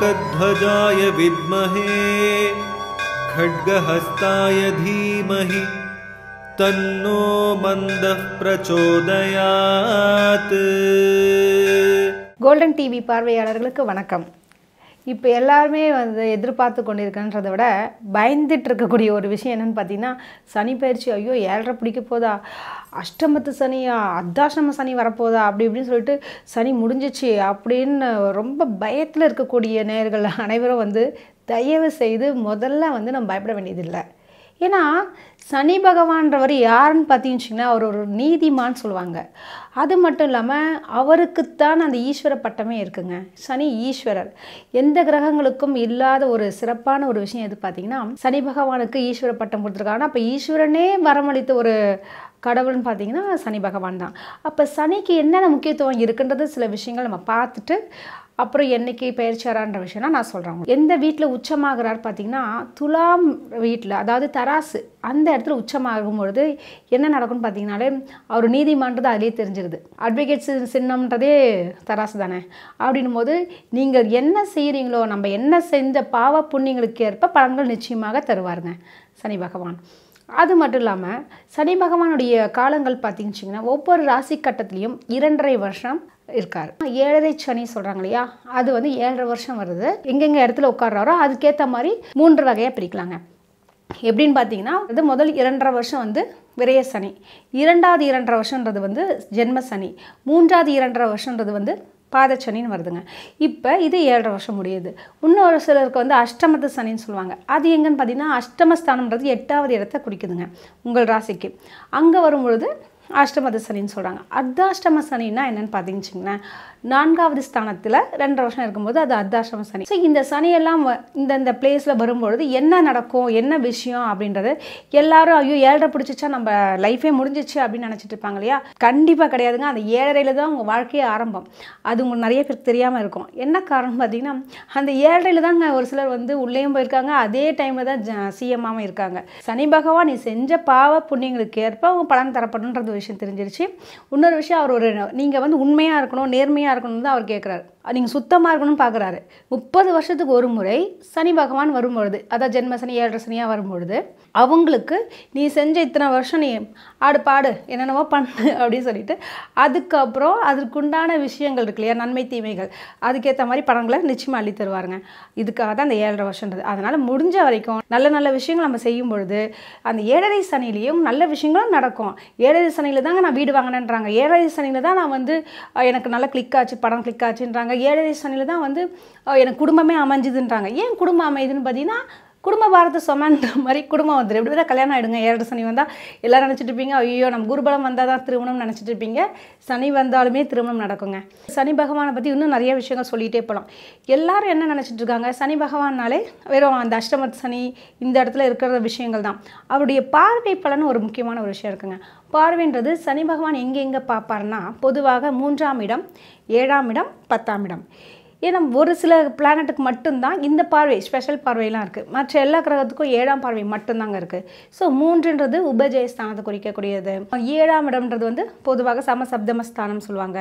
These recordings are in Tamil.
ध्वजा विद्महे खड्गहस्ताय धीमहि तन्नो मन्दः प्रचोदयात् கோல்டன் டிவி பார்வையாளர்களுக்கு வணக்கம் இப்போ எல்லாருமே வந்து எதிர்பார்த்து கொண்டிருக்கன்றதை விட பயந்துட்டு இருக்கக்கூடிய ஒரு விஷயம் என்னென்னு பார்த்தீங்கன்னா சனி பயிற்சி ஐயோ ஏழரை பிடிக்க போதா அஷ்டமத்து சனியா அர்த்தாஷ்டம சனி வரப்போதா அப்படி இப்படின்னு சொல்லிட்டு சனி முடிஞ்சிச்சு அப்படின்னு ரொம்ப பயத்தில் இருக்கக்கூடிய நேர்கள் அனைவரும் வந்து தயவு செய்து முதல்ல வந்து நம்ம பயப்பட வேண்டியதில்லை ஏன்னா சனி பகவான்றவர் யாருன்னு பார்த்தீங்கன்னு அவர் ஒரு நீதிமான்னு சொல்லுவாங்க அது மட்டும் இல்லாமல் அவருக்குத்தான் அந்த ஈஸ்வர பட்டமே இருக்குங்க சனி ஈஸ்வரர் எந்த கிரகங்களுக்கும் இல்லாத ஒரு சிறப்பான ஒரு விஷயம் எது பார்த்திங்கன்னா சனி பகவானுக்கு ஈஸ்வர பட்டம் கொடுத்துருக்காங்கன்னா அப்போ ஈஸ்வரனே வரமளித்த ஒரு கடவுள்னு பார்த்தீங்கன்னா சனி பகவான் தான் அப்போ சனிக்கு என்னென்ன முக்கியத்துவம் இருக்குன்றது சில விஷயங்கள் நம்ம பார்த்துட்டு அப்புறம் என்னைக்கு பெயர்ச்சாரான்ற விஷயம்னா நான் சொல்கிறேன் எந்த வீட்டில் உச்சமாகிறார் பார்த்தீங்கன்னா துலாம் வீட்டில் அதாவது தராசு அந்த இடத்துல உச்சமாகும் பொழுது என்ன நடக்கும்னு பார்த்தீங்கனாலே அவர் நீதிமன்றது அதிலே தெரிஞ்சுக்குது அட்வொகேட்ஸ் சின்னம்ன்றதே தராசு தானே அப்படின்னும் போது நீங்கள் என்ன செய்கிறீங்களோ நம்ம என்ன செஞ்ச பாவ புண்ணியங்களுக்கு ஏற்ப பலன்கள் நிச்சயமாக தருவாருங்க சனி பகவான் அது மட்டும் இல்லாமல் சனி பகவானுடைய காலங்கள் பார்த்திங்கன்னா ஒவ்வொரு ராசி கட்டத்துலேயும் இரண்டரை வருஷம் இருக்கார் ஏழரை சனி சொல்கிறாங்க இல்லையா அது வந்து ஏழரை வருஷம் வருது எங்கெங்கே இடத்துல உட்காடுறாரோ அதுக்கேற்ற மாதிரி மூன்று வகையாக பிரிக்கலாங்க எப்படின்னு பார்த்தீங்கன்னா அது முதல் இரண்டரை வருஷம் வந்து விரைய சனி இரண்டாவது இரண்டரை வருஷன்றது வந்து ஜென்ம சனி மூன்றாவது இரண்டரை வருஷன்றது வந்து பாதச்சனின்னு வருதுங்க இப்போ இது ஏழரை வருஷம் முடியுது இன்னொரு சிலருக்கு வந்து அஷ்டமத்து சனின்னு சொல்லுவாங்க அது எங்கன்னு பார்த்தீங்கன்னா அஷ்டமஸ்தானம்ன்றது எட்டாவது இடத்த குறிக்குதுங்க உங்கள் ராசிக்கு அங்கே வரும்பொழுது அஷ்டமத சனின்னு சொல்கிறாங்க அர்த்தாஷ்டம சனின்னா என்னென்னு பார்த்தீங்கன்னா நான்காவது ஸ்தானத்தில் ரெண்டு வருஷம் இருக்கும்போது அது அர்த்தாஷ்டம சனி ஸோ இந்த சனியெல்லாம் இந்த இந்த பிளேஸில் வரும்பொழுது என்ன நடக்கும் என்ன விஷயம் அப்படின்றது எல்லாரும் ஐயோ ஏழரை பிடிச்சிச்சா நம்ம லைஃபே முடிஞ்சிச்சு அப்படின்னு நினச்சிட்டு இருப்பாங்க இல்லையா கண்டிப்பாக கிடையாதுங்க அந்த ஏழரையில் தான் உங்கள் வாழ்க்கையே ஆரம்பம் அது உங்களுக்கு நிறைய பேருக்கு தெரியாமல் இருக்கும் என்ன காரணம் பார்த்தீங்கன்னா அந்த ஏழரையில் தாங்க ஒரு சிலர் வந்து உள்ளேயும் போயிருக்காங்க அதே டைமில் தான் சிஎம்மாவும் இருக்காங்க சனி பகவான் நீ செஞ்ச பாவ புண்ணியங்களுக்கு ஏற்ப அவங்க பலன் தரப்படுன்றது விஷயம் தெரிஞ்சிருச்சு இன்னொரு விஷயம் அவர் ஒரு நீங்கள் வந்து உண்மையாக இருக்கணும் நேர்மையாக இருக்கணும்னு தான் அவர் கேட்குறாரு நீங்கள் சுத்தமாக இருக்கணும்னு பார்க்குறாரு முப்பது வருஷத்துக்கு ஒரு முறை சனி பகவான் வரும்பொழுது அதான் ஜென்ம சனி ஏழரை சனியாக வரும்பொழுது அவங்களுக்கு நீ செஞ்ச இத்தனை வருஷம் நீ ஆடு பாடு என்னென்னவோ பண்ணு அப்படின்னு சொல்லிட்டு அதுக்கப்புறம் அதற்குண்டான விஷயங்கள் இருக்கு இல்லையா நன்மை தீமைகள் அதுக்கேற்ற மாதிரி பணங்களை நிச்சயமாக அள்ளி தருவாருங்க இதுக்காக தான் அந்த ஏழரை வருஷன்றது அதனால் முடிஞ்ச வரைக்கும் நல்ல நல்ல விஷயங்கள் நம்ம செய்யும் பொழுது அந்த ஏழரை சனிலையும் நல்ல விஷயங்களும் நடக்கும் ஏழரை சனியில் தாங்க நான் வீடு வாங்கினேன்றாங்க ஏழரை சனியில் தான் நான் வந்து எனக்கு நல்லா கிளிக் ஆச்சு படம் கிளிக் ஆச்சுன்றாங்க சொல்கிறாங்க ஏழரை சனியில் தான் வந்து எனக்கு குடும்பமே அமைஞ்சுதுன்றாங்க ஏன் குடும்பம் அமையுதுன்னு பார்த்தீங்கன்னா குடும்ப வாரத்தை சுமன்ற மாதிரி குடும்பம் வந்துடும் எப்படி தான் கல்யாணம் ஆகிடுங்க ஏழரை சனி வந்தால் எல்லோரும் நினச்சிட்டு இருப்பீங்க ஐயோ நம்ம குருபலம் வந்தால் தான் திருமணம் நினச்சிட்டு இருப்பீங்க சனி வந்தாலுமே திருமணம் நடக்குங்க சனி பகவானை பற்றி இன்னும் நிறைய விஷயங்கள் சொல்லிகிட்டே போகலாம் எல்லாரும் என்ன நினச்சிட்டு இருக்காங்க சனி பகவான்னாலே வெறும் அந்த அஷ்டமத் சனி இந்த இடத்துல இருக்கிற விஷயங்கள் தான் அவருடைய பார்வை பலன் ஒரு முக்கியமான ஒரு விஷயம் இருக்குங்க பார்வைன்றது சனி பகவான் எங்கே பார்ப்பார்னா பொதுவாக மூன்றாம் இடம் ஏழாம் இடம் பத்தாம் இடம் ஏன்னா ஒரு சில பிளானட்டுக்கு மட்டும்தான் இந்த பார்வை ஸ்பெஷல் பார்வையெல்லாம் இருக்குது மற்ற எல்லா கிரகத்துக்கும் ஏழாம் பார்வை மட்டும்தாங்க இருக்குது ஸோ மூன்றுன்றது உபஜயஸ்தானத்தை குறிக்கக்கூடியது ஏழாம் இடம்ன்றது வந்து பொதுவாக சமசப்தமஸ்தானம் சொல்லுவாங்க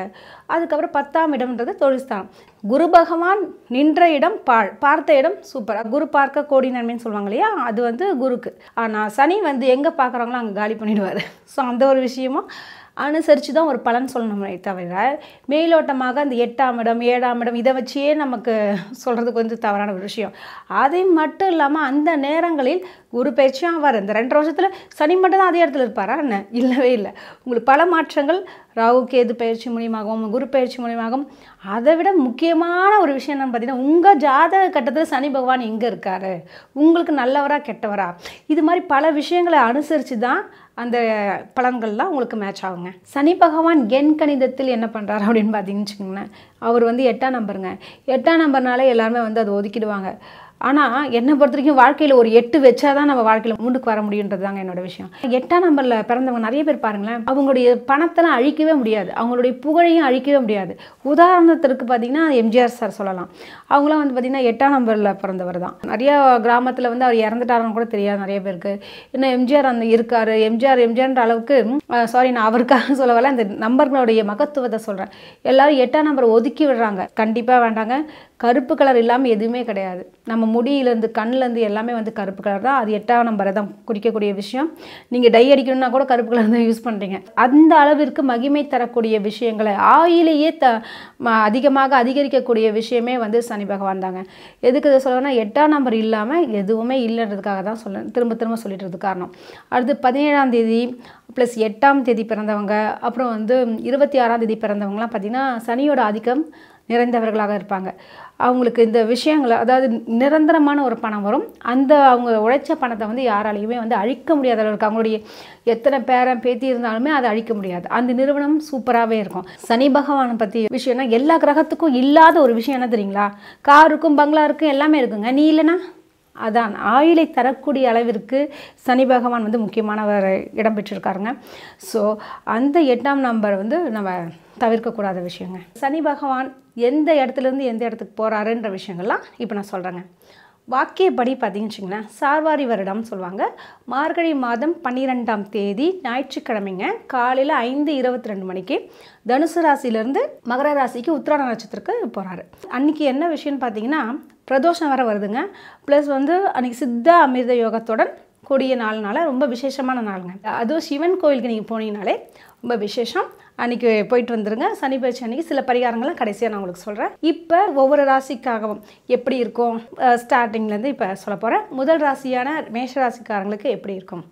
அதுக்கப்புறம் பத்தாம் இடம்ன்றது தொழில்ஸ்தானம் குரு பகவான் நின்ற இடம் பாழ் பார்த்த இடம் சூப்பர் குரு பார்க்க கோடி நன்மைன்னு சொல்லுவாங்க இல்லையா அது வந்து குருக்கு ஆனால் சனி வந்து எங்கே பார்க்குறாங்களோ அங்கே காலி பண்ணிடுவார் ஸோ அந்த ஒரு விஷயமும் அனுசரித்து தான் ஒரு பலன் சொல்லணுமே தவிர மேலோட்டமாக அந்த எட்டாம் இடம் ஏழாம் இடம் இதை வச்சியே நமக்கு சொல்கிறது கொஞ்சம் தவறான ஒரு விஷயம் அதை மட்டும் இல்லாமல் அந்த நேரங்களில் குரு பயிற்சியும் ஆவார் இந்த ரெண்டு வருஷத்தில் சனி மட்டும் தான் அதே இடத்துல இருப்பாரா என்ன இல்லவே இல்லை உங்களுக்கு பல மாற்றங்கள் ராகு கேது பயிற்சி மூலியமாகவும் குரு பயிற்சி மூலியமாகவும் அதை விட முக்கியமான ஒரு விஷயம் என்னன்னு பார்த்தீங்கன்னா உங்கள் ஜாதக கட்டத்தில் சனி பகவான் எங்கே இருக்கார் உங்களுக்கு நல்லவரா கெட்டவரா இது மாதிரி பல விஷயங்களை அனுசரித்து தான் அந்த பலன்கள்லாம் உங்களுக்கு மேட்ச் ஆகுங்க சனி பகவான் எண் கணிதத்தில் என்ன பண்ணுறாரு அப்படின்னு பார்த்தீங்கன்னு வச்சுக்கோங்களேன் அவர் வந்து எட்டாம் நம்பருங்க எட்டாம் நம்பர்னாலே எல்லாருமே வந்து அதை ஒதுக்கிடுவாங்க ஆனால் என்னை பொறுத்த வரைக்கும் வாழ்க்கையில் ஒரு எட்டு வச்சா தான் நம்ம வாழ்க்கையில் முன்னுக்கு வர முடியுன்றது தாங்க என்னோட விஷயம் எட்டாம் நம்பரில் பிறந்தவங்க நிறைய பேர் பாருங்களேன் அவங்களுடைய பணத்தெல்லாம் அழிக்கவே முடியாது அவங்களுடைய புகழையும் அழிக்கவே முடியாது உதாரணத்திற்கு பார்த்திங்கன்னா எம்ஜிஆர் சார் சொல்லலாம் அவங்களாம் வந்து பார்த்திங்கன்னா எட்டாம் நம்பரில் பிறந்தவர் தான் நிறையா கிராமத்தில் வந்து அவர் இறந்துட்டாருன்னு கூட தெரியாது நிறைய பேருக்கு இன்னும் எம்ஜிஆர் அந்த இருக்கார் எம்ஜிஆர் எம்ஜிஆர்ன்ற அளவுக்கு சாரி நான் அவருக்காக சொல்ல வரல அந்த நம்பர்களுடைய மகத்துவத்தை சொல்கிறேன் எல்லோரும் எட்டாம் நம்பர் ஒதுக்கி விடுறாங்க கண்டிப்பாக வேண்டாங்க கருப்பு கலர் இல்லாமல் எதுவுமே கிடையாது நம்ம முடியிலேருந்து கண்ணிலேருந்து எல்லாமே வந்து கருப்பு கலர் தான் அது எட்டாம் நம்பரை தான் குடிக்கக்கூடிய விஷயம் நீங்கள் டை அடிக்கணும்னா கூட கருப்பு கலர் தான் யூஸ் பண்ணுறீங்க அந்த அளவிற்கு மகிமை தரக்கூடிய விஷயங்களை ஆயிலேயே த அதிகமாக அதிகரிக்கக்கூடிய விஷயமே வந்து சனி பகவான் தாங்க எதுக்கு இதை சொல்லணும்னா எட்டாம் நம்பர் இல்லாமல் எதுவுமே இல்லைன்றதுக்காக தான் சொல்ல திரும்ப திரும்ப சொல்லிட்டு காரணம் அடுத்து பதினேழாம் தேதி ப்ளஸ் எட்டாம் தேதி பிறந்தவங்க அப்புறம் வந்து இருபத்தி ஆறாம் தேதி பிறந்தவங்களாம் பார்த்திங்கன்னா சனியோட ஆதிக்கம் நிறைந்தவர்களாக இருப்பாங்க அவங்களுக்கு இந்த விஷயங்களை அதாவது நிரந்தரமான ஒரு பணம் வரும் அந்த அவங்க உழைச்ச பணத்தை வந்து யாராலையுமே வந்து அழிக்க முடியாத அளவுக்கு அவங்களுடைய எத்தனை பேரை பேத்தி இருந்தாலுமே அதை அழிக்க முடியாது அந்த நிறுவனம் சூப்பராகவே இருக்கும் சனி பகவானை பற்றி விஷயம்னா எல்லா கிரகத்துக்கும் இல்லாத ஒரு விஷயம் என்ன தெரியுங்களா காருக்கும் பங்களாருக்கும் எல்லாமே இருக்குங்க நீ இல்லைனா அதான் ஆயிலை தரக்கூடிய அளவிற்கு சனி பகவான் வந்து முக்கியமானவர் பெற்றிருக்காருங்க ஸோ அந்த எட்டாம் நம்பர் வந்து நம்ம தவிர்க்கக்கூடாத விஷயங்க சனி பகவான் எந்த இடத்துலேருந்து எந்த இடத்துக்கு போகிறாருன்ற விஷயங்கள்லாம் இப்போ நான் சொல்கிறேங்க வாக்கியப்படி பார்த்தீங்கன்னு சார்வாரி வருடம்னு சொல்லுவாங்க மார்கழி மாதம் பன்னிரெண்டாம் தேதி ஞாயிற்றுக்கிழமைங்க காலையில் ஐந்து இருபத்தி ரெண்டு மணிக்கு தனுசு ராசியிலேருந்து மகர ராசிக்கு உத்திராட நட்சத்திரத்துக்கு போகிறாரு அன்றைக்கி என்ன விஷயம்னு பார்த்தீங்கன்னா பிரதோஷம் வர வருதுங்க ப்ளஸ் வந்து அன்றைக்கி சித்த அமிர்த யோகத்துடன் கூடிய நாள்னால ரொம்ப விசேஷமான நாளுங்க அதுவும் சிவன் கோயிலுக்கு நீங்கள் போனீங்கனாலே ரொம்ப விசேஷம் அன்றைக்கி போயிட்டு வந்துருங்க சனி பயிற்சி அன்றைக்கி சில பரிகாரங்கள்லாம் கடைசியாக நான் உங்களுக்கு சொல்கிறேன் இப்போ ஒவ்வொரு ராசிக்காகவும் எப்படி இருக்கும் ஸ்டார்டிங்லேருந்து இப்போ சொல்ல போகிறேன் முதல் ராசியான மேஷ ராசிக்காரங்களுக்கு எப்படி இருக்கும்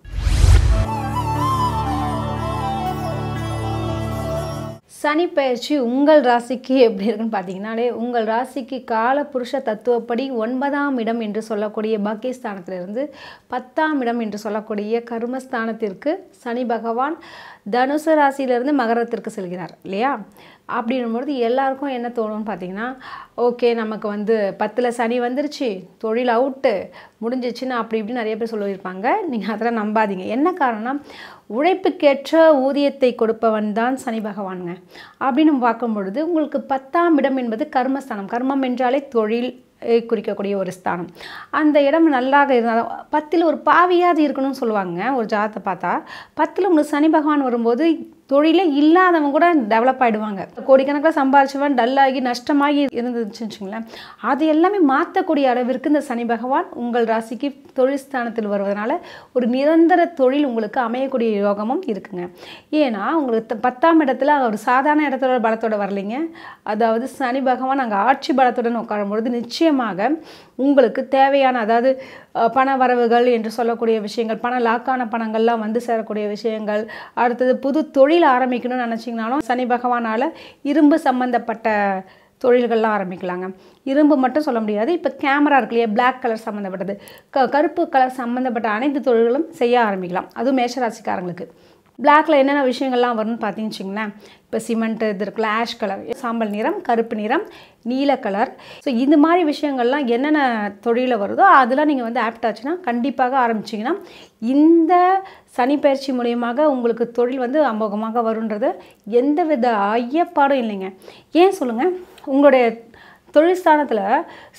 சனி பயிற்சி உங்கள் ராசிக்கு எப்படி இருக்குன்னு பார்த்தீங்கன்னாலே உங்கள் ராசிக்கு கால புருஷ தத்துவப்படி ஒன்பதாம் இடம் என்று சொல்லக்கூடிய பாக்கியஸ்தானத்திலிருந்து பத்தாம் இடம் என்று சொல்லக்கூடிய கர்மஸ்தானத்திற்கு சனி பகவான் தனுசு ராசியிலிருந்து மகரத்திற்கு செல்கிறார் இல்லையா அப்படின்னும்பொழுது எல்லாருக்கும் என்ன தோணும்னு பார்த்தீங்கன்னா ஓகே நமக்கு வந்து பத்தில் சனி வந்துருச்சு தொழில் அவுட்டு முடிஞ்சிச்சுன்னு அப்படி இப்படின்னு நிறைய பேர் சொல்லியிருப்பாங்க நீங்கள் அதெல்லாம் நம்பாதீங்க என்ன காரணம்னா உழைப்புக்கேற்ற ஊதியத்தை கொடுப்பவன் தான் சனி பகவானுங்க அப்படின்னு பார்க்கும் பொழுது உங்களுக்கு பத்தாம் இடம் என்பது கர்மஸ்தானம் கர்மம் என்றாலே தொழில் குறிக்கக்கூடிய ஒரு ஸ்தானம் அந்த இடம் நல்லாக இருந்தாலும் பத்தில் ஒரு பாவியாவது இருக்கணும்னு சொல்லுவாங்க ஒரு ஜாதத்தை பார்த்தா பத்தில் உங்களுக்கு சனி பகவான் வரும்போது தொழிலே இல்லாதவங்க கூட டெவலப் ஆகிடுவாங்க கோடிக்கணக்கில் சம்பாரிச்சவன் டல்லாகி நஷ்டமாகி இருந்துச்சுங்களேன் அது எல்லாமே மாற்றக்கூடிய அளவிற்கு இந்த சனி பகவான் உங்கள் ராசிக்கு தொழில் ஸ்தானத்தில் வருவதனால ஒரு நிரந்தர தொழில் உங்களுக்கு அமையக்கூடிய யோகமும் இருக்குங்க ஏன்னா உங்களுக்கு பத்தாம் இடத்துல ஒரு சாதாரண இடத்தோட பலத்தோட வரலைங்க அதாவது சனி பகவான் அங்கே ஆட்சி பலத்துடன் உட்காரும்பொழுது நிச்சயமாக உங்களுக்கு தேவையான அதாவது பண வரவுகள் என்று சொல்லக்கூடிய விஷயங்கள் பண லாக்கான பணங்கள்லாம் வந்து சேரக்கூடிய விஷயங்கள் அடுத்தது புது தொழில் தொழில் ஆரம்பிக்கணும்னு நினச்சிங்கனாலும் சனி பகவானால் இரும்பு சம்மந்தப்பட்ட தொழில்கள்லாம் ஆரம்பிக்கலாங்க இரும்பு மட்டும் சொல்ல முடியாது இப்போ கேமரா இருக்கு இல்லையா பிளாக் கலர் சம்மந்தப்பட்டது க கருப்பு கலர் சம்மந்தப்பட்ட அனைத்து தொழில்களும் செய்ய ஆரம்பிக்கலாம் அதுவும் மேஷராசிக்காரங்களுக்கு பிளாக்ல என்னென்ன விஷயங்கள்லாம் வரும்னு பார்த்தீங்கன்னு இப்போ சிமெண்ட் இது இருக்குல்ல ஆஷ் கலர் சாம்பல் நிறம் கருப்பு நிறம் நீல கலர் ஸோ இந்த மாதிரி விஷயங்கள்லாம் என்னென்ன தொழிலில் வருதோ அதெல்லாம் நீங்கள் வந்து ஆப்ட் ஆச்சுன்னா கண்டிப்பாக ஆரம்பிச்சிங்கன்னா இந்த சனி பயிற்சி மூலியமாக உங்களுக்கு தொழில் வந்து அமோகமாக வருன்றது எந்த வித ஐயப்பாடும் இல்லைங்க ஏன் சொல்லுங்கள் உங்களுடைய தொழில் ஸ்தானத்தில்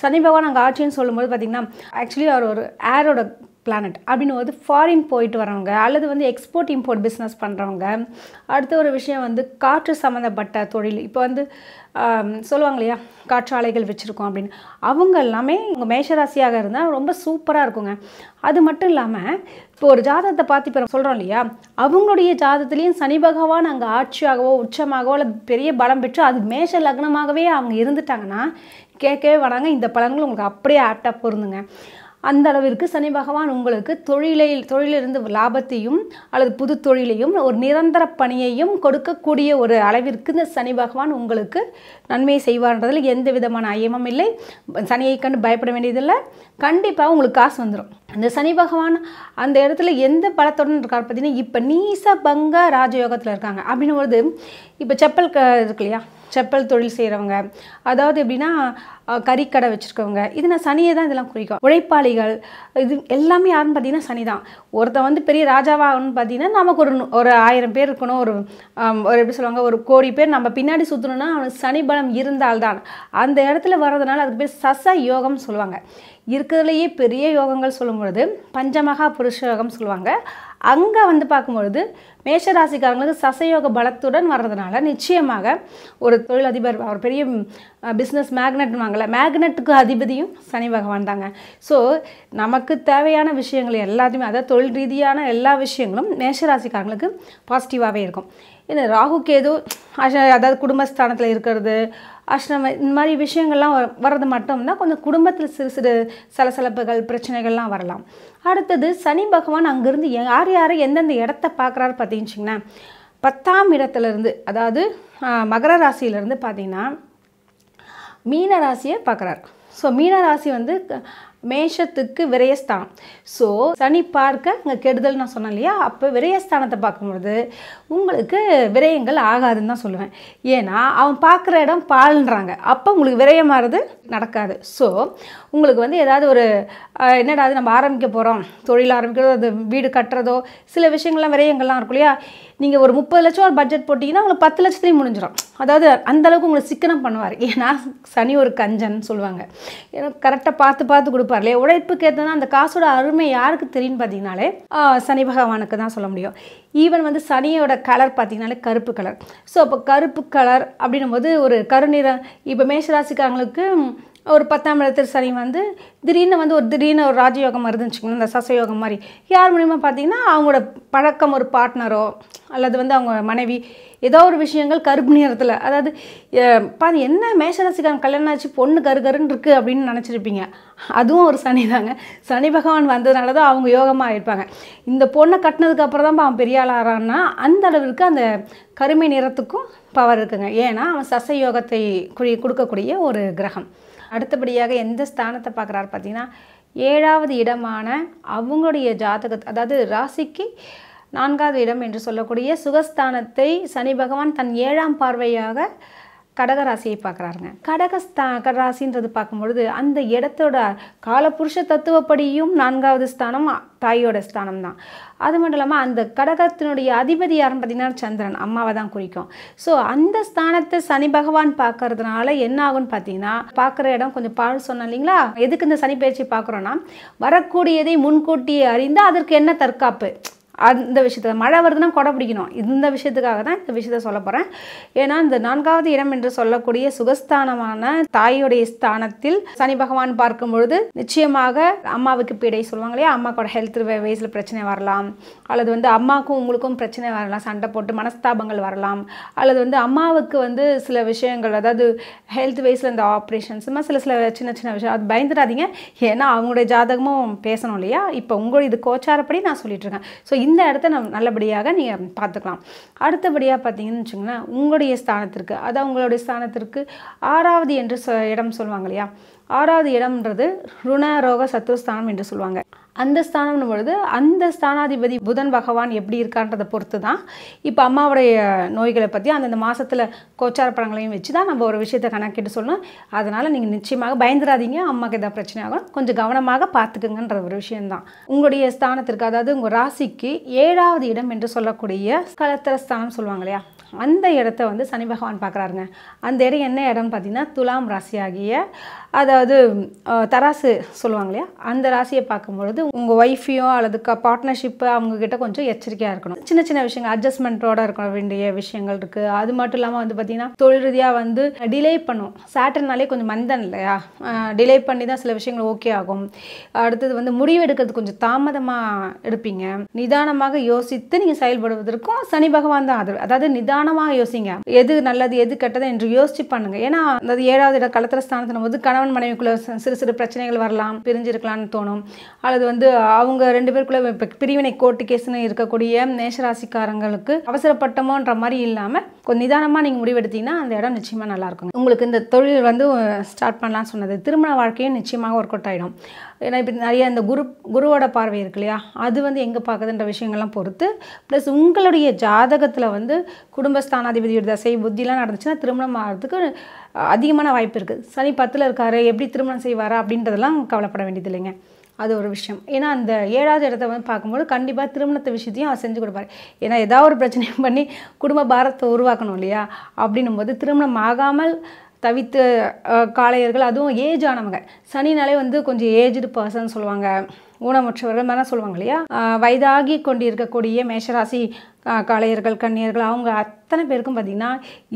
சனி பகவான் அங்கே ஆட்சின்னு சொல்லும்போது பார்த்திங்கன்னா ஆக்சுவலி அவர் ஒரு ஏரோட பிளானட் அப்படின்னு வந்து ஃபாரின் போயிட்டு வரவங்க அல்லது வந்து எக்ஸ்போர்ட் இம்போர்ட் பிஸ்னஸ் பண்ணுறவங்க அடுத்த ஒரு விஷயம் வந்து காற்று சம்மந்தப்பட்ட தொழில் இப்போ வந்து சொல்லுவாங்க இல்லையா காற்றாலைகள் வச்சுருக்கோம் அப்படின்னு அவங்க எல்லாமே உங்கள் மேஷராசியாக இருந்தால் ரொம்ப சூப்பராக இருக்குங்க அது மட்டும் இல்லாமல் இப்போ ஒரு ஜாதகத்தை பார்த்து இப்போ சொல்கிறோம் இல்லையா அவங்களுடைய ஜாதகத்துலேயும் சனி பகவான் அங்கே ஆட்சியாகவோ உச்சமாகவோ அல்லது பெரிய பலம் பெற்று அது மேஷ லக்னமாகவே அவங்க இருந்துட்டாங்கன்னா கேட்கவே வராங்க இந்த பலன்கள் உங்களுக்கு அப்படியே ஆப்டாக பொருந்துங்க அந்த அளவிற்கு சனி பகவான் உங்களுக்கு தொழிலில் தொழிலிருந்து லாபத்தையும் அல்லது புது தொழிலையும் ஒரு நிரந்தர பணியையும் கொடுக்கக்கூடிய ஒரு அளவிற்கு இந்த சனி பகவான் உங்களுக்கு நன்மையை செய்வார்ன்றதில் எந்த விதமான ஐயமும் இல்லை சனியை கண்டு பயப்பட வேண்டியதில்லை கண்டிப்பாக உங்களுக்கு காசு வந்துடும் இந்த சனி பகவான் அந்த இடத்துல எந்த பலத்துடன் இருக்கார் பார்த்தீங்கன்னா இப்போ நீச பங்கா ராஜயோகத்தில் இருக்காங்க அப்படின்னு வருது இப்போ செப்பல் இருக்கு இல்லையா செப்பல் தொழில் செய்கிறவங்க அதாவது எப்படின்னா கறிக்கடை வச்சுருக்கவங்க இது நான் சனியை தான் இதெல்லாம் குறிக்கும் உழைப்பாளிகள் இது எல்லாமே யாருன்னு பார்த்தீங்கன்னா சனி தான் ஒருத்தன் வந்து பெரிய ராஜாவாகணும்னு பார்த்தீங்கன்னா நமக்கு ஒரு ஒரு ஆயிரம் பேர் இருக்கணும் ஒரு ஒரு எப்படி சொல்லுவாங்க ஒரு கோடி பேர் நம்ம பின்னாடி சுற்றணும்னா அவனுக்கு சனி பலம் இருந்தால்தான் அந்த இடத்துல வர்றதுனால அதுக்கு பேர் சச யோகம்னு சொல்லுவாங்க இருக்கிறதுலையே பெரிய யோகங்கள் சொல்லும்பொழுது பஞ்சமகா புருஷ யோகம் சொல்லுவாங்க அங்கே வந்து பார்க்கும்பொழுது மேஷராசிக்காரங்களுக்கு சசயோக பலத்துடன் வர்றதுனால நிச்சயமாக ஒரு தொழிலதிபர் ஒரு பெரிய பிஸ்னஸ் மேக்னெட் வாங்கல மேக்னெட்டுக்கு அதிபதியும் சனி பகவான் தாங்க ஸோ நமக்கு தேவையான விஷயங்கள் எல்லாத்தையுமே அதாவது தொழில் ரீதியான எல்லா விஷயங்களும் மேஷராசிக்காரங்களுக்கு பாசிட்டிவாகவே இருக்கும் இந்த ராகு கேது அதாவது குடும்பஸ்தானத்தில் இருக்கிறது அஷ்டம இந்த மாதிரி விஷயங்கள்லாம் வர்றது மட்டும்தான் கொஞ்சம் குடும்பத்தில் சிறு சிறு சலசலப்புகள் பிரச்சனைகள்லாம் வரலாம் அடுத்தது சனி பகவான் அங்கேருந்து யார் யார் எந்தெந்த இடத்த பார்க்குறாரு பார்த்தீங்கன்னா பத்தாம் இடத்துலேருந்து அதாவது மகர ராசியிலேருந்து பார்த்தீங்கன்னா மீன ராசியை பார்க்குறாரு ஸோ மீன ராசி வந்து மேஷத்துக்கு விரயஸ்தானம் ஸோ சனி பார்க்க இங்கே கெடுதல் நான் சொன்னேன் இல்லையா அப்போ விரயஸ்தானத்தை பார்க்கும்பொழுது உங்களுக்கு விரயங்கள் ஆகாதுன்னு தான் சொல்லுவேன் ஏன்னா அவன் பார்க்குற இடம் பால்ன்றாங்க அப்போ உங்களுக்கு விரயமாகிறது நடக்காது ஸோ உங்களுக்கு வந்து ஏதாவது ஒரு என்னடா அது நம்ம ஆரம்பிக்க போகிறோம் தொழில் ஆரம்பிக்கிறதோ அது வீடு கட்டுறதோ சில விஷயங்கள்லாம் விரயங்கள்லாம் இருக்கும் இல்லையா நீங்கள் ஒரு முப்பது லட்சம் ஒரு பட்ஜெட் போட்டிங்கன்னா உங்களுக்கு பத்து லட்சத்துலேயும் முடிஞ்சிடும் அதாவது அந்தளவுக்கு உங்களை சிக்கனம் பண்ணுவார் ஏன்னா சனி ஒரு கஞ்சன் சொல்லுவாங்க ஏன்னா கரெக்டாக பார்த்து பார்த்து கொடுப்பார் இல்லையா உழைப்புக்கு ஏற்றனா அந்த காசோட அருமை யாருக்கு தெரியும்னு பார்த்தீங்கனாலே சனி பகவானுக்கு தான் சொல்ல முடியும் ஈவன் வந்து சனியோட கலர் பார்த்திங்கனாலே கருப்பு கலர் ஸோ அப்போ கருப்பு கலர் அப்படின்னும் போது ஒரு கருநிற இப்போ மேஷராசிக்காரங்களுக்கு ஒரு பத்தாம் இடத்துல சனி வந்து திடீர்னு வந்து ஒரு திடீர்னு ஒரு ராஜயோகம் இருந்துச்சுங்களா இந்த சசயோகம் மாதிரி யார் மூலிமா பார்த்தீங்கன்னா அவங்களோட பழக்கம் ஒரு பார்ட்னரோ அல்லது வந்து அவங்க மனைவி ஏதோ ஒரு விஷயங்கள் கருப்பு நேரத்தில் அதாவது பாதி என்ன மேஷராசிக்கான கல்யாணம் ஆச்சு பொண்ணு கருகருன்னு இருக்குது அப்படின்னு நினச்சிருப்பீங்க அதுவும் ஒரு சனி தாங்க சனி பகவான் வந்ததுனால தான் அவங்க யோகமாக ஆகிருப்பாங்க இந்த பொண்ணை கட்டினதுக்கப்புறம் தான் அவன் பெரிய ஆளாகிறான்னா அந்த அளவிற்கு அந்த கருமை நிறத்துக்கும் பவர் இருக்குங்க ஏன்னா அவன் சசை யோகத்தை கொடுக்கக்கூடிய ஒரு கிரகம் அடுத்தபடியாக எந்த ஸ்தானத்தை பார்க்குறாரு பார்த்தீங்கன்னா ஏழாவது இடமான அவங்களுடைய ஜாதக அதாவது ராசிக்கு நான்காவது இடம் என்று சொல்லக்கூடிய சுகஸ்தானத்தை சனி பகவான் தன் ஏழாம் பார்வையாக கடகராசியை பார்க்குறாருங்க கடகஸ்தா கடராசின்றது பார்க்கும்பொழுது அந்த இடத்தோட காலபுருஷ தத்துவப்படியும் நான்காவது ஸ்தானம் தாயோட ஸ்தானம் தான் அது மட்டும் இல்லாமல் அந்த கடகத்தினுடைய அதிபதி யாரும் பார்த்தீங்கன்னா சந்திரன் அம்மாவை தான் குறிக்கும் ஸோ அந்த ஸ்தானத்தை சனி பகவான் பார்க்கறதுனால என்ன ஆகும்னு பார்த்தீங்கன்னா பார்க்குற இடம் கொஞ்சம் பால் சொன்னோம் இல்லைங்களா எதுக்கு இந்த சனி பயிற்சி பார்க்குறோன்னா வரக்கூடியதை முன்கூட்டியே அறிந்து அதற்கு என்ன தற்காப்பு அந்த விஷயத்த மழை வருதுன்னா கொடை பிடிக்கணும் இந்த விஷயத்துக்காக தான் இந்த விஷயத்த சொல்ல போகிறேன் ஏன்னா இந்த நான்காவது இடம் என்று சொல்லக்கூடிய சுகஸ்தானமான தாயுடைய ஸ்தானத்தில் சனி பகவான் பார்க்கும் பொழுது நிச்சயமாக அம்மாவுக்கு பீடை சொல்லுவாங்க இல்லையா அம்மாக்கோட ஹெல்த் வயசில் பிரச்சனை வரலாம் அல்லது வந்து அம்மாவுக்கும் உங்களுக்கும் பிரச்சனை வரலாம் சண்டை போட்டு மனஸ்தாபங்கள் வரலாம் அல்லது வந்து அம்மாவுக்கு வந்து சில விஷயங்கள் அதாவது ஹெல்த் வைஸில் இந்த ஆப்ரேஷன்ஸ் சில சில சின்ன சின்ன விஷயம் அது பயந்துடாதீங்க ஏன்னா அவங்களுடைய ஜாதகமும் பேசணும் இல்லையா இப்போ உங்களுடைய இது கோச்சாரப்படி நான் சொல்லிட்டு இருக்கேன் ஸோ இந்த இந்த இடத்த நம்ம நல்லபடியாக நீங்கள் பார்த்துக்கலாம் அடுத்தபடியாக பார்த்தீங்கன்னு வச்சுங்களேன் உங்களுடைய ஸ்தானத்திற்கு அதாவது உங்களுடைய ஸ்தானத்திற்கு ஆறாவது என்று இடம் சொல்லுவாங்க இல்லையா ஆறாவது இடம்ன்றது ருண ரோக சத்துவஸ்தானம் என்று சொல்லுவாங்க அந்த ஸ்தானம்னு பொழுது அந்த ஸ்தானாதிபதி புதன் பகவான் எப்படி இருக்கான்றதை பொறுத்து தான் இப்போ அம்மாவுடைய நோய்களை பற்றி அந்தந்த மாதத்தில் கோச்சார படங்களையும் வச்சு தான் நம்ம ஒரு விஷயத்த கணக்கிட்டு சொல்லணும் அதனால் நீங்கள் நிச்சயமாக பயந்துடாதீங்க அம்மாவுக்கு எதாவது பிரச்சனை ஆகும் கொஞ்சம் கவனமாக பார்த்துக்குங்கன்ற ஒரு விஷயந்தான் உங்களுடைய ஸ்தானத்திற்கு அதாவது உங்கள் ராசிக்கு ஏழாவது இடம் என்று சொல்லக்கூடிய கலத்திர ஸ்தானம் சொல்லுவாங்க இல்லையா அந்த இடத்த வந்து சனி பகவான் பார்க்குறாருங்க அந்த இடம் என்ன இடம் பார்த்தீங்கன்னா துலாம் ராசியாகிய அதாவது தராசு சொல்லுவாங்க இல்லையா அந்த ராசியை பார்க்கும்பொழுது உங்கள் ஒய்ஃபையோ அல்லது க பார்ட்னர்ஷிப்பு அவங்கக்கிட்ட கொஞ்சம் எச்சரிக்கையாக இருக்கணும் சின்ன சின்ன விஷயங்கள் அட்ஜஸ்ட்மெண்ட்டோட இருக்க வேண்டிய விஷயங்கள் இருக்குது அது மட்டும் இல்லாமல் வந்து பார்த்திங்கன்னா தொழில் ரீதியாக வந்து டிலே பண்ணும் சாட்டர்னாலே கொஞ்சம் மந்தன் இல்லையா டிலே பண்ணி தான் சில விஷயங்கள் ஓகே ஆகும் அடுத்தது வந்து முடிவு எடுக்கிறது கொஞ்சம் தாமதமாக எடுப்பீங்க நிதானமாக யோசித்து நீங்கள் செயல்படுவதற்கும் சனி பகவான் தான் ஆதரவு அதாவது நிதானமாக யோசிங்க எது நல்லது எது கெட்டது என்று யோசிச்சு பண்ணுங்கள் ஏன்னா அந்த ஏழாவது இடம் கலத்திர ஸ்தானத்தின் போது கணவன் கணவன் மனைவிக்குள்ளே சிறு சிறு பிரச்சனைகள் வரலாம் பிரிஞ்சிருக்கலாம்னு தோணும் அல்லது வந்து அவங்க ரெண்டு பேருக்குள்ளே இப்போ பிரிவினை கோர்ட்டு கேஸ்னு இருக்கக்கூடிய மேஷராசிக்காரங்களுக்கு அவசரப்பட்டமோன்ற மாதிரி இல்லாமல் கொஞ்சம் நிதானமாக நீங்கள் முடிவெடுத்தீங்கன்னா அந்த இடம் நிச்சயமாக நல்லாயிருக்கும் உங்களுக்கு இந்த தொழில் வந்து ஸ்டார்ட் பண்ணலாம்னு சொன்னது திருமண வாழ்க்கையும் நிச்சயமாக ஒர்க் அவுட் ஆகிடும் ஏன்னா இப்போ நிறைய இந்த குரு குருவோட பார்வை இருக்கு இல்லையா அது வந்து எங்கே பார்க்குதுன்ற விஷயங்கள்லாம் பொறுத்து ப்ளஸ் உங்களுடைய ஜாதகத்தில் வந்து குடும்பஸ்தானாதிபதியோட தசை புத்திலாம் நடந்துச்சுன்னா திருமணம் ஆகிறதுக்கு அதிகமான வாய்ப்பு இருக்குது சனி பத்தில் இருக்காரு எப்படி திருமணம் செய்வாரா அப்படின்றதெல்லாம் கவலைப்பட வேண்டியது இல்லைங்க அது ஒரு விஷயம் ஏன்னா அந்த ஏழாவது இடத்த வந்து பார்க்கும்போது கண்டிப்பாக திருமணத்தை விஷயத்தையும் அவர் செஞ்சு கொடுப்பார் ஏன்னா ஏதாவது ஒரு பிரச்சனையும் பண்ணி குடும்ப பாரத்தை உருவாக்கணும் இல்லையா அப்படின்னும் போது திருமணம் ஆகாமல் தவித்து காளையர்கள் அதுவும் ஏஜ் ஆனவங்க சனினாலே வந்து கொஞ்சம் ஏஜ்டு பர்சன் சொல்லுவாங்க ஊனமுற்றவர்கள் மேலே சொல்லுவாங்க இல்லையா வயதாகி கொண்டிருக்கக்கூடிய மேஷராசி காளையர்கள் கண்ணியர்கள் அவங்க அத்தனை பேருக்கும் பார்த்திங்கன்னா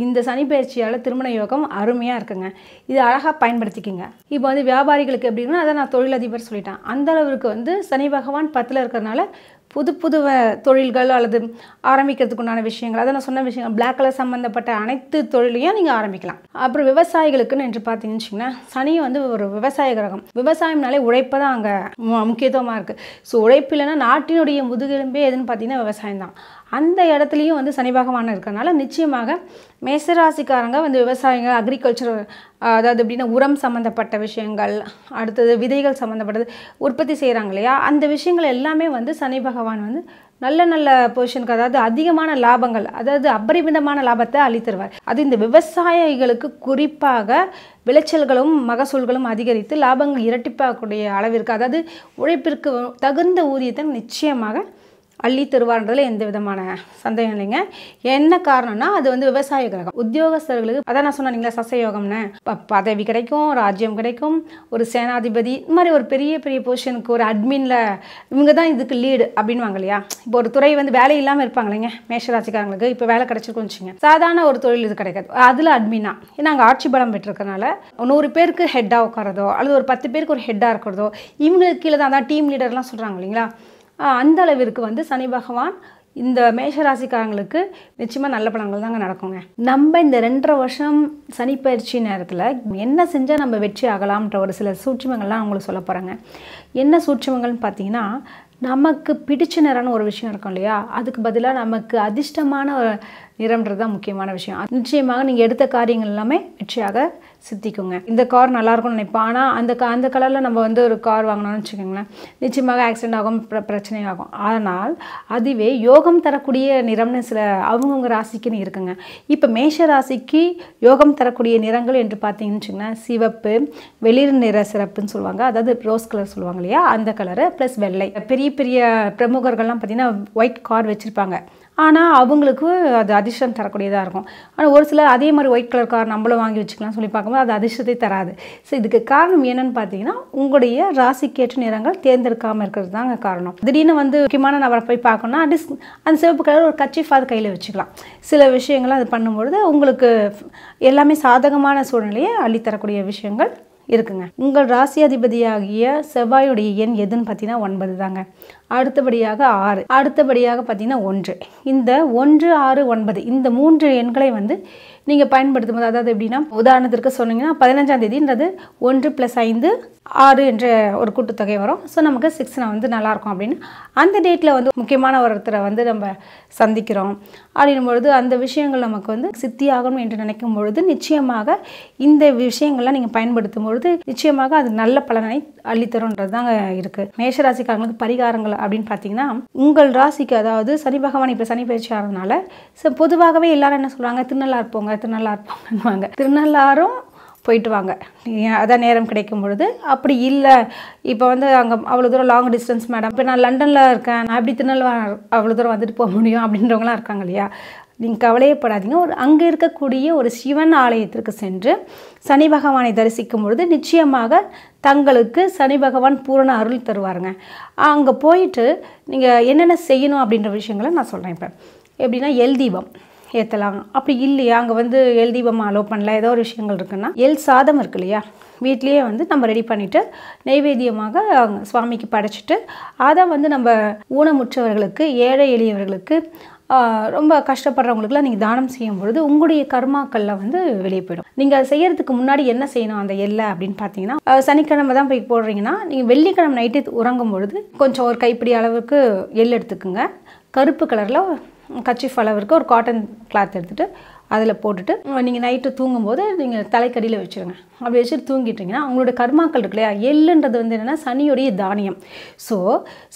இந்த சனி பயிற்சியால் திருமண யோகம் அருமையாக இருக்குங்க இது அழகாக பயன்படுத்திக்கிங்க இப்போ வந்து வியாபாரிகளுக்கு எப்படின்னா அதை நான் தொழிலதிபர் சொல்லிட்டேன் அந்த அளவுக்கு வந்து சனி பகவான் பத்தில் இருக்கிறனால புது புது தொழில்கள் அல்லது ஆரம்பிக்கிறதுக்குண்டான விஷயங்கள் அதை நான் சொன்ன விஷயங்கள் பிளாக் கலர் சம்மந்தப்பட்ட அனைத்து தொழிலையும் நீங்கள் ஆரம்பிக்கலாம் அப்புறம் விவசாயிகளுக்குன்னு என்று பார்த்தீங்கன்னு வச்சிங்கன்னா சனியை வந்து ஒரு விவசாய கிரகம் விவசாயம்னாலே உழைப்பு தான் அங்கே முக்கியத்துவமாக இருக்குது ஸோ உழைப்பு இல்லைன்னா நாட்டினுடைய முதுகெலும்பே எதுன்னு பார்த்தீங்கன்னா விவசாயம் தான் அந்த இடத்துலையும் வந்து சனி பகவான் இருக்கிறதுனால நிச்சயமாக மேசராசிக்காரங்க வந்து விவசாயிங்க அக்ரிகல்ச்சர் அதாவது எப்படின்னா உரம் சம்மந்தப்பட்ட விஷயங்கள் அடுத்தது விதைகள் சம்மந்தப்பட்டது உற்பத்தி செய்கிறாங்க இல்லையா அந்த விஷயங்கள் எல்லாமே வந்து சனி பகவான் வந்து நல்ல நல்ல பொசிஷனுக்கு அதாவது அதிகமான லாபங்கள் அதாவது அபரிமிதமான லாபத்தை அளித்தருவார் அது இந்த விவசாயிகளுக்கு குறிப்பாக விளைச்சல்களும் மகசூல்களும் அதிகரித்து லாபங்கள் இரட்டிப்பாகக்கூடிய அளவிற்கு அதாவது உழைப்பிற்கு தகுந்த ஊதியத்தை நிச்சயமாக அள்ளி தருவார்ன்றதுல எந்த விதமான சந்தேகம் இல்லைங்க என்ன காரணம்னா அது வந்து விவசாய கிரகம் உத்தியோகஸ்தர்களுக்கு அதான் நான் சொன்னீங்களா சசயோகம்னு பதவி கிடைக்கும் ராஜ்யம் கிடைக்கும் ஒரு சேனாதிபதி இந்த மாதிரி ஒரு பெரிய பெரிய பொசிஷனுக்கு ஒரு அட்மினில் இவங்க தான் இதுக்கு லீடு அப்படின்னு இல்லையா இப்போ ஒரு துறை வந்து வேலை இல்லாமல் இருப்பாங்க இல்லைங்க மேஷராசிக்காரங்களுக்கு இப்போ வேலை கிடைச்சிருக்கும் வச்சுங்க சாதாரண ஒரு தொழில் இது கிடைக்காது அதில் அட்மினா ஏன்னா அங்கே ஆட்சி பலம் பெற்றிருக்கனால நூறு பேருக்கு ஹெட்டாக உட்காரதோ அல்லது ஒரு பத்து பேருக்கு ஒரு ஹெட்டாக இருக்கிறதோ இவங்களுக்கு கீழே தான் அதான் டீம் லீடர்லாம் சொல்கிறாங்க இல்லைங்களா அந்த அளவிற்கு வந்து சனி பகவான் இந்த மேஷராசிக்காரங்களுக்கு நிச்சயமாக நல்ல பலன்கள் தாங்க நடக்குங்க நம்ம இந்த ரெண்டரை வருஷம் சனிப்பயிற்சி நேரத்தில் என்ன செஞ்சால் நம்ம வெற்றி ஆகலாம்ன்ற ஒரு சில சூட்சமங்கள்லாம் அவங்களுக்கு சொல்ல போகிறாங்க என்ன சூட்சமங்கள்னு பார்த்தீங்கன்னா நமக்கு பிடிச்ச நிறம்னு ஒரு விஷயம் இருக்கும் இல்லையா அதுக்கு பதிலாக நமக்கு அதிர்ஷ்டமான நிறம்ன்றது தான் முக்கியமான விஷயம் நிச்சயமாக நீங்கள் எடுத்த காரியங்கள் எல்லாமே வெற்றியாக சித்திக்குங்க இந்த கார் நல்லாயிருக்கும்னு நினைப்பேன் ஆனால் அந்த அந்த கலரில் நம்ம வந்து ஒரு கார் வாங்கினோம்னு வச்சுக்கோங்களேன் நிச்சயமாக ஆக்சிடென்ட் ஆகும் பிர பிரச்சனையாகும் ஆனால் அதுவே யோகம் தரக்கூடிய நிறம்னு சில அவங்கவுங்க ராசிக்குன்னு இருக்குங்க இப்போ மேஷ ராசிக்கு யோகம் தரக்கூடிய நிறங்கள் என்று பார்த்தீங்கன்னு வச்சுக்கோங்களேன் சிவப்பு வெளிர் நிற சிறப்புன்னு சொல்லுவாங்க அதாவது ரோஸ் கலர் சொல்லுவாங்க இல்லையா அந்த கலரு ப்ளஸ் வெள்ளை பெரிய பெரிய பிரமுகர்கள்லாம் பார்த்திங்கன்னா ஒயிட் கார் வச்சுருப்பாங்க ஆனால் அவங்களுக்கு அது அதிர்ஷ்டம் தரக்கூடியதாக இருக்கும் ஆனால் ஒரு சிலர் அதே மாதிரி ஒயிட் கலர் கார் நம்மளும் வாங்கி வச்சுக்கலாம் சொல்லி பார்க்கும்போது அது அதிர்ஷ்டத்தை தராது ஸோ இதுக்கு காரணம் என்னென்னு பார்த்தீங்கன்னா உங்களுடைய ராசிக்கேற்ற நிறங்கள் தேர்ந்தெடுக்காமல் இருக்கிறது தாங்க காரணம் திடீர்னு வந்து முக்கியமான நபரை போய் பார்க்கணும்னா அந்த சிவப்பு கலர் ஒரு ஃபாது கையில் வச்சுக்கலாம் சில விஷயங்களை அது பண்ணும்பொழுது உங்களுக்கு எல்லாமே சாதகமான சூழ்நிலையை அள்ளித்தரக்கூடிய விஷயங்கள் இருக்குங்க உங்கள் ராசி அதிபதியாகிய செவ்வாயுடைய எண் எதுன்னு பார்த்தீங்கன்னா ஒன்பது தாங்க அடுத்தபடியாக ஆறு அடுத்தபடியாக பார்த்திங்கன்னா ஒன்று இந்த ஒன்று ஆறு ஒன்பது இந்த மூன்று எண்களை வந்து நீங்கள் பயன்படுத்தும் போது அதாவது எப்படின்னா உதாரணத்திற்கு சொன்னீங்கன்னா பதினஞ்சாம் தேதின்றது ஒன்று ப்ளஸ் ஐந்து ஆறு என்ற ஒரு கூட்டுத்தொகை வரும் ஸோ நமக்கு சிக்ஸ்னா வந்து நல்லாயிருக்கும் அப்படின்னு அந்த டேட்டில் வந்து முக்கியமான ஒருத்தரை வந்து நம்ம சந்திக்கிறோம் அப்படின்னும் பொழுது அந்த விஷயங்கள் நமக்கு வந்து சித்தியாகணும் என்று நினைக்கும் பொழுது நிச்சயமாக இந்த விஷயங்கள்லாம் நீங்கள் பயன்படுத்தும் பொழுது நிச்சயமாக அது நல்ல பலனை அள்ளித்தரும்ன்றது தாங்க இருக்குது மேஷராசிக்காரங்களுக்கு பரிகாரங்கள் அப்படின்னு பார்த்தீங்கன்னா உங்கள் ராசிக்கு அதாவது சனி பகவான் இப்போ சனி பயிற்சி ஆகிறதுனால ஸோ பொதுவாகவே எல்லாரும் என்ன சொல்லுவாங்க திருநள்ளார் போங்க திருநள்ளார் போங்கன்னுவாங்க திருநள்ளாரும் போயிட்டு வாங்க அதான் நேரம் கிடைக்கும் பொழுது அப்படி இல்லை இப்போ வந்து அங்கே அவ்வளோ தூரம் லாங் டிஸ்டன்ஸ் மேடம் இப்போ நான் லண்டனில் இருக்கேன் நான் எப்படி திருநெல்வேலி அவ்வளோ தூரம் வந்துட்டு போக முடியும் அப்படின்றவங்களாம் இருக்காங்க இல்லையா நீங்கள் கவலையப்படாதீங்க ஒரு அங்கே இருக்கக்கூடிய ஒரு சிவன் ஆலயத்திற்கு சென்று சனி பகவானை தரிசிக்கும் பொழுது நிச்சயமாக தங்களுக்கு சனி பகவான் பூரண அருள் தருவாருங்க அங்கே போயிட்டு நீங்கள் என்னென்ன செய்யணும் அப்படின்ற விஷயங்களை நான் சொல்கிறேன் இப்போ எப்படின்னா எல் தீபம் ஏற்றலாம் அப்படி இல்லையா அங்கே வந்து எல் தீபம் அலோவ் பண்ணல ஏதோ ஒரு விஷயங்கள் இருக்குன்னா எல் சாதம் இருக்கு இல்லையா வீட்லேயே வந்து நம்ம ரெடி பண்ணிவிட்டு நெய்வேத்தியமாக சுவாமிக்கு படைச்சிட்டு அதை வந்து நம்ம ஊனமுற்றவர்களுக்கு ஏழை எளியவர்களுக்கு ரொம்ப கஷ்டப்படுறவங்களுக்குலாம் நீங்கள் தானம் செய்யும் பொழுது உங்களுடைய கர்மாக்களில் வந்து வெளியே போயிடும் நீங்கள் செய்கிறதுக்கு முன்னாடி என்ன செய்யணும் அந்த எல்லை அப்படின்னு பார்த்தீங்கன்னா சனிக்கிழமை தான் போய் போடுறீங்கன்னா நீங்கள் வெள்ளிக்கிழமை நைட்டு உறங்கும் பொழுது கொஞ்சம் ஒரு கைப்பிடி அளவுக்கு எள் எடுத்துக்கோங்க கருப்பு கலரில் கச்சிஃப் அளவிற்கு ஒரு காட்டன் கிளாத் எடுத்துகிட்டு அதில் போட்டுட்டு நீங்கள் நைட்டு தூங்கும்போது நீங்கள் தலைக்கடியில் வச்சுருங்க அப்படி வச்சுட்டு தூங்கிட்டிங்கன்னா அவங்களோட கர்மாக்கள் இருக்கு இல்லையா எள்ளுன்றது வந்து என்னென்னா சனியுடைய தானியம் ஸோ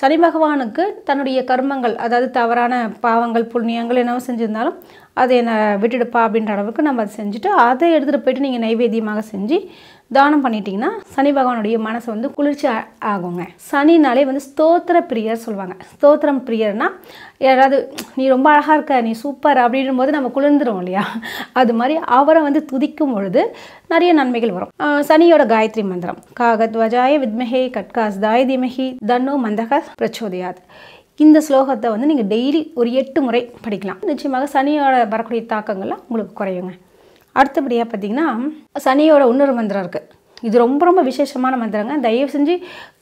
சனி பகவானுக்கு தன்னுடைய கர்மங்கள் அதாவது தவறான பாவங்கள் புண்ணியங்கள் என்னவோ செஞ்சுருந்தாலும் அதை என்னை விட்டுடுப்பா அப்படின்ற அளவுக்கு நம்ம அதை செஞ்சுட்டு அதை எடுத்துகிட்டு போயிட்டு நீங்கள் நைவேத்தியமாக செஞ்சு தானம் பண்ணிட்டீங்கன்னா சனி பகவானுடைய மனசை வந்து குளிர்ச்சி ஆகுங்க சனினாலே வந்து ஸ்தோத்திர பிரியர் சொல்லுவாங்க ஸ்தோத்திரம் பிரியர்னா யாராவது நீ ரொம்ப அழகாக இருக்க நீ சூப்பர் அப்படின்னும் போது நம்ம குளிர்ந்துரும் இல்லையா அது மாதிரி அவரை வந்து துதிக்கும் பொழுது நிறைய நன்மைகள் வரும் சனியோட காயத்ரி மந்திரம் காகத்வஜாய வித்மஹே கட்காஸ் தாய திமஹி தன்னு மந்தக பிரச்சோதயாத் இந்த ஸ்லோகத்தை வந்து நீங்கள் டெய்லி ஒரு எட்டு முறை படிக்கலாம் நிச்சயமாக சனியோட வரக்கூடிய தாக்கங்கள்லாம் உங்களுக்கு குறையுங்க அடுத்தபடியாக பார்த்திங்கன்னா சனியோட இன்னொரு மந்திரம் இருக்குது இது ரொம்ப ரொம்ப விசேஷமான மந்திரங்க தயவு செஞ்சு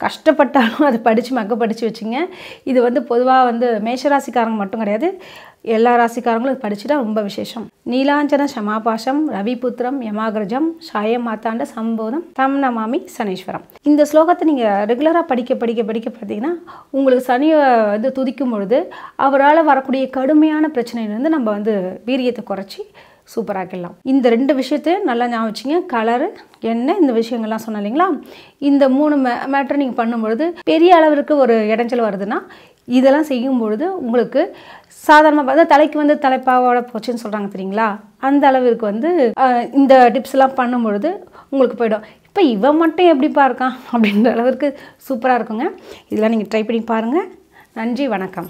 கஷ்டப்பட்டாலும் அதை படித்து மக்க படித்து வச்சுங்க இது வந்து பொதுவாக வந்து மேஷராசிக்காரங்க மட்டும் கிடையாது எல்லா ராசிக்காரங்களும் இது படிச்சுட்டா ரொம்ப விசேஷம் நீலாஞ்சன சமாபாஷம் ரவிபுத்திரம் யமாகிரஜம் சாயம் மாத்தாண்ட சம்போதம் தம் நமாமி சனீஸ்வரம் இந்த ஸ்லோகத்தை நீங்கள் ரெகுலராக படிக்க படிக்க படிக்க பார்த்தீங்கன்னா உங்களுக்கு சனியை வந்து துதிக்கும் பொழுது அவரால் வரக்கூடிய கடுமையான பிரச்சனையிலேருந்து நம்ம வந்து வீரியத்தை குறைச்சி சூப்பராக்கிடலாம் இந்த ரெண்டு விஷயத்தையும் நல்லா ஞாபகம் வச்சுங்க கலரு எண்ணெய் இந்த விஷயங்கள்லாம் சொன்னோம் இல்லைங்களா இந்த மூணு மே மேட்ரு நீங்கள் பண்ணும்பொழுது பெரிய அளவிற்கு ஒரு இடைஞ்சல் வருதுன்னா இதெல்லாம் செய்யும் பொழுது உங்களுக்கு சாதாரணமாக பார்த்தா தலைக்கு வந்து தலைப்பாவோட போச்சுன்னு சொல்கிறாங்க தெரியுங்களா அந்த அளவிற்கு வந்து இந்த டிப்ஸ்லாம் பண்ணும்பொழுது உங்களுக்கு போயிடும் இப்போ இவன் மட்டும் எப்படிப்பா இருக்கான் அப்படின்ற அளவிற்கு சூப்பராக இருக்குங்க இதெல்லாம் நீங்கள் ட்ரை பண்ணி பாருங்கள் நன்றி வணக்கம்